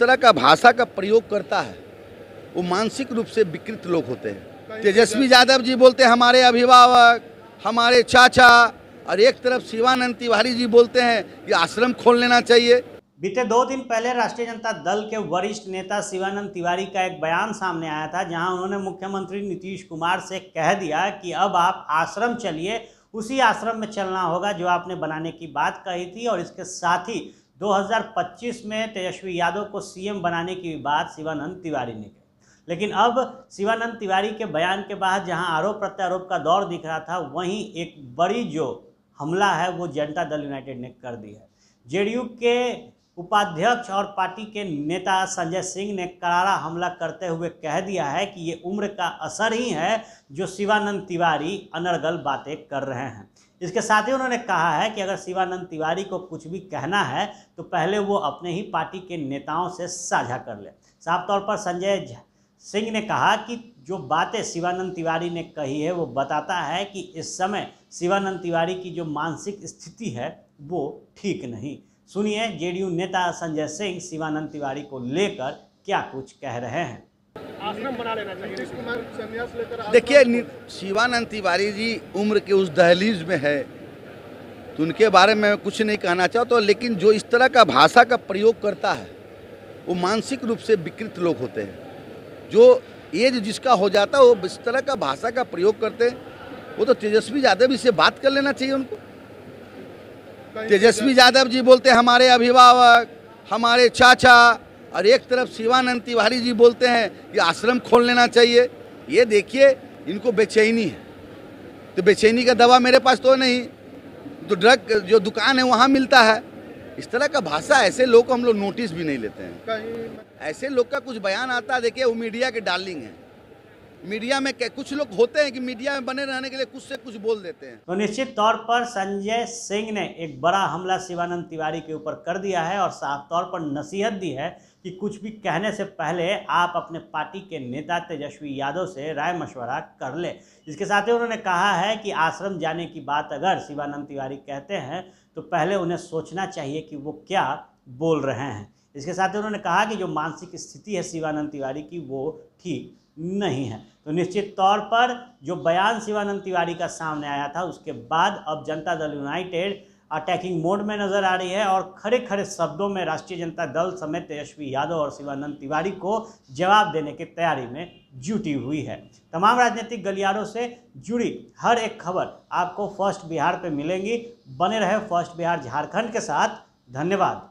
तरह का भाषा का प्रयोग करता है वो मानसिक रूप से विकृत लोग होते हैं तेजस्वी यादव जी बोलते हैं हमारे अभिभावक हमारे चाचा और एक तरफ शिवानंद तिवारी जी बोलते हैं कि आश्रम खोल लेना चाहिए बीते दो दिन पहले राष्ट्रीय जनता दल के वरिष्ठ नेता शिवानंद तिवारी का एक बयान सामने आया था जहां उन्होंने मुख्यमंत्री नीतीश कुमार से कह दिया कि अब आप आश्रम चलिए उसी आश्रम में चलना होगा जो आपने बनाने की बात कही थी और इसके साथ ही 2025 में तेजस्वी यादव को सीएम बनाने की बात शिवानंद तिवारी ने कही लेकिन अब शिवानंद तिवारी के बयान के बाद जहां आरोप प्रत्यारोप का दौर दिख रहा था वहीं एक बड़ी जो हमला है वो जनता दल यूनाइटेड ने कर दी है जेडीयू के उपाध्यक्ष और पार्टी के नेता संजय सिंह ने करारा हमला करते हुए कह दिया है कि ये उम्र का असर ही है जो शिवानंद तिवारी अनर्गल बातें कर रहे हैं इसके साथ ही उन्होंने कहा है कि अगर शिवानंद तिवारी को कुछ भी कहना है तो पहले वो अपने ही पार्टी के नेताओं से साझा कर ले साफ तौर पर संजय सिंह ने कहा कि जो बातें शिवानंद तिवारी ने कही है वो बताता है कि इस समय शिवानंद तिवारी की जो मानसिक स्थिति है वो ठीक नहीं सुनिए जेडीयू नेता संजय सिंह शिवानंद तिवारी को लेकर क्या कुछ कह रहे हैं देखिए शिवानंद तिवारी जी उम्र के उस दहलीज में है तो उनके बारे में कुछ नहीं कहना चाहता तो लेकिन जो इस तरह का भाषा का प्रयोग करता है वो मानसिक रूप से विकृत लोग होते हैं जो एज जिसका हो जाता है वो इस तरह का भाषा का प्रयोग करते हैं वो तो तेजस्वी यादव इसे बात कर लेना चाहिए उनको तेजस्वी यादव जी बोलते हैं हमारे अभिभावक हमारे चाचा और एक तरफ शिवानंद तिवारी जी बोलते हैं कि आश्रम खोल लेना चाहिए ये देखिए इनको बेचैनी है तो बेचैनी का दवा मेरे पास तो नहीं तो ड्रग जो दुकान है वहाँ मिलता है इस तरह का भाषा ऐसे लोग को हम लोग नोटिस भी नहीं लेते हैं ऐसे लोग का कुछ बयान आता है देखिए वो मीडिया के डार्लिंग है मीडिया में कुछ लोग होते हैं कि मीडिया में बने रहने के लिए कुछ से कुछ बोल देते हैं तो निश्चित तौर पर संजय सिंह ने एक बड़ा हमला शिवानंद तिवारी के ऊपर कर दिया है और साफ तौर पर नसीहत दी है कि कुछ भी कहने से पहले आप अपने पार्टी के नेता तेजस्वी यादव से राय मशवरा कर ले इसके साथ ही उन्होंने कहा है कि आश्रम जाने की बात अगर शिवानंद तिवारी कहते हैं तो पहले उन्हें सोचना चाहिए कि वो क्या बोल रहे हैं इसके साथ ही उन्होंने कहा कि जो मानसिक स्थिति है शिवानंद तिवारी की वो ठीक नहीं है तो निश्चित तौर पर जो बयान शिवानंद तिवारी का सामने आया था उसके बाद अब जनता दल यूनाइटेड अटैकिंग मोड में नजर आ रही है और खड़े खड़े शब्दों में राष्ट्रीय जनता दल समेत तेजस्वी यादव और शिवानंद तिवारी को जवाब देने की तैयारी में जुटी हुई है तमाम राजनीतिक गलियारों से जुड़ी हर एक खबर आपको फर्स्ट बिहार पे मिलेंगी बने रहे फर्स्ट बिहार झारखंड के साथ धन्यवाद